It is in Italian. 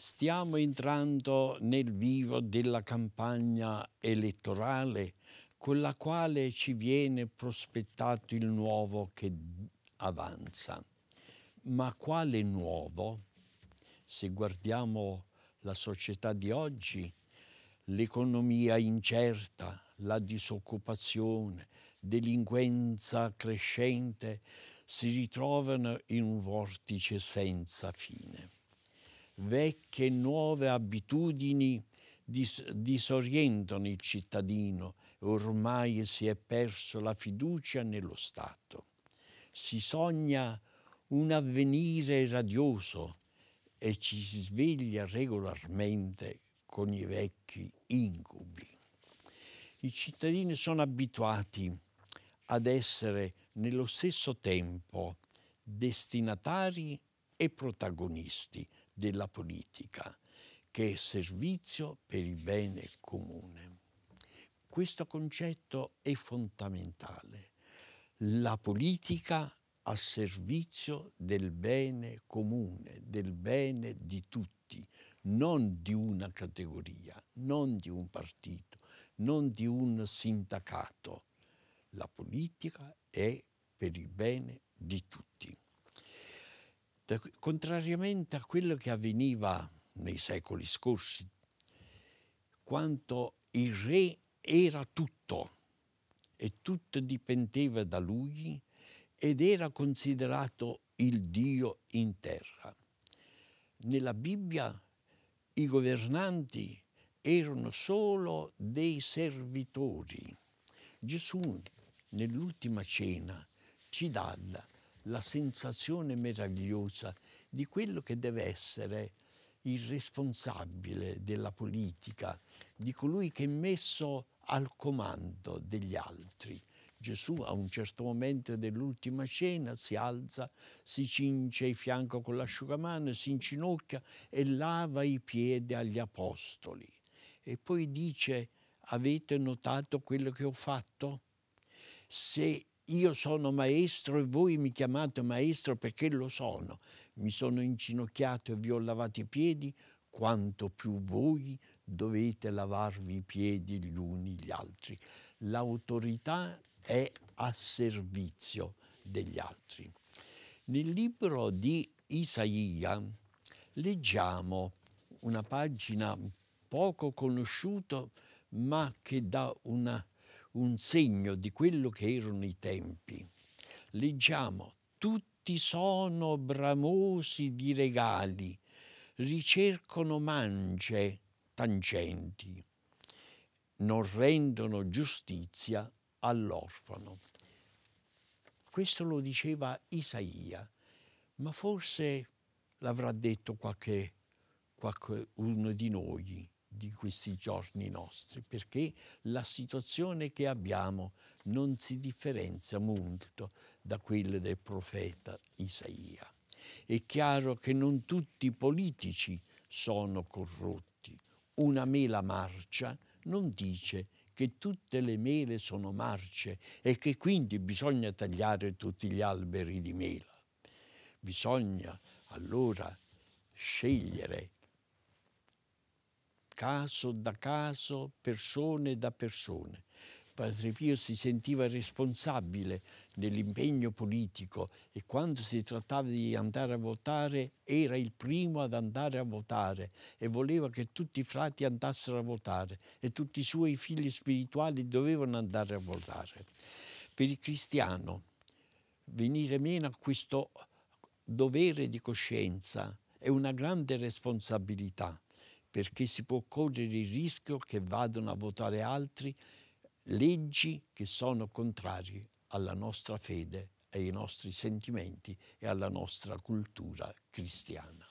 stiamo entrando nel vivo della campagna elettorale con la quale ci viene prospettato il nuovo che avanza. Ma quale nuovo? Se guardiamo la società di oggi, l'economia incerta, la disoccupazione, delinquenza crescente, si ritrovano in un vortice senza fine vecchie e nuove abitudini dis- disorientano il cittadino e ormai si è perso la fiducia nello Stato. Si sogna un avvenire radioso e ci si sveglia regolarmente con i vecchi incubi. I cittadini sono abituati ad essere nello stesso tempo destinatari e protagonisti della politica, che è servizio per il bene comune. Questo concetto è fondamentale. La politica a servizio del bene comune, del bene di tutti, non di una categoria, non di un partito, non di un sindacato. La politica è per il bene di tutti. Da, contrariamente a quello che avveniva nei secoli scorsi, quanto il re era tutto e tutto dipendeva da lui ed era considerato il Dio in terra. Nella Bibbia i governanti erano solo dei servitori. Gesù nell'ultima cena ci dà la sensazione meravigliosa di quello che deve essere il responsabile della politica, di colui che è messo al comando degli altri. Gesù a un certo momento dell'ultima cena si alza, si cinge il fianco con l'asciugamano, si inginocchia e lava i piedi agli apostoli. E poi dice, avete notato quello che ho fatto? Se io sono maestro e voi mi chiamate maestro perché lo sono. Mi sono inginocchiato e vi ho lavato i piedi, quanto più voi dovete lavarvi i piedi gli uni gli altri. L'autorità è a servizio degli altri. Nel libro di Isaia leggiamo una pagina poco conosciuta ma che dà una un segno di quello che erano i tempi. Leggiamo, tutti sono bramosi di regali, ricercano mance tangenti, non rendono giustizia all'orfano. Questo lo diceva Isaia, ma forse l'avrà detto qualche, qualche uno di noi di questi giorni nostri, perché la situazione che abbiamo non si differenzia molto da quella del profeta Isaia. È chiaro che non tutti i politici sono corrotti. Una mela marcia non dice che tutte le mele sono marce e che quindi bisogna tagliare tutti gli alberi di mela. Bisogna allora scegliere caso da caso, persone da persone. Padre Pio si sentiva responsabile dell'impegno politico e quando si trattava di andare a votare era il primo ad andare a votare e voleva che tutti i frati andassero a votare e tutti i suoi figli spirituali dovevano andare a votare. Per il cristiano venire meno a questo dovere di coscienza è una grande responsabilità perché si può correre il rischio che vadano a votare altri leggi che sono contrarie alla nostra fede, ai nostri sentimenti e alla nostra cultura cristiana.